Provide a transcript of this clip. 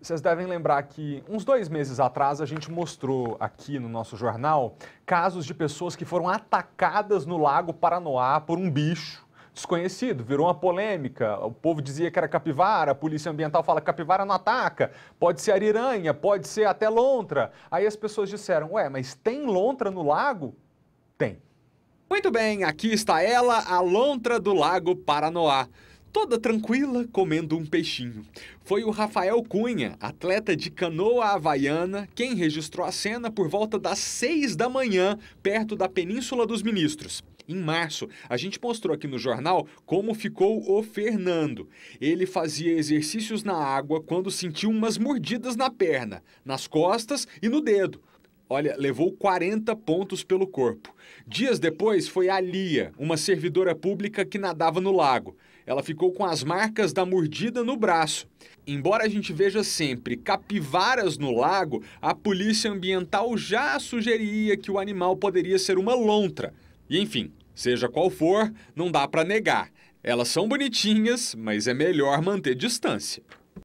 Vocês devem lembrar que uns dois meses atrás a gente mostrou aqui no nosso jornal casos de pessoas que foram atacadas no Lago Paranoá por um bicho desconhecido, virou uma polêmica. O povo dizia que era capivara, a polícia ambiental fala capivara não ataca, pode ser ariranha, pode ser até lontra. Aí as pessoas disseram: Ué, mas tem lontra no lago? Tem. Muito bem, aqui está ela, a lontra do Lago Paranoá toda tranquila, comendo um peixinho. Foi o Rafael Cunha, atleta de canoa havaiana, quem registrou a cena por volta das 6 da manhã, perto da Península dos Ministros. Em março, a gente mostrou aqui no jornal como ficou o Fernando. Ele fazia exercícios na água quando sentiu umas mordidas na perna, nas costas e no dedo. Olha, levou 40 pontos pelo corpo. Dias depois foi a Lia, uma servidora pública que nadava no lago. Ela ficou com as marcas da mordida no braço. Embora a gente veja sempre capivaras no lago, a polícia ambiental já sugeria que o animal poderia ser uma lontra. E enfim, seja qual for, não dá para negar. Elas são bonitinhas, mas é melhor manter distância.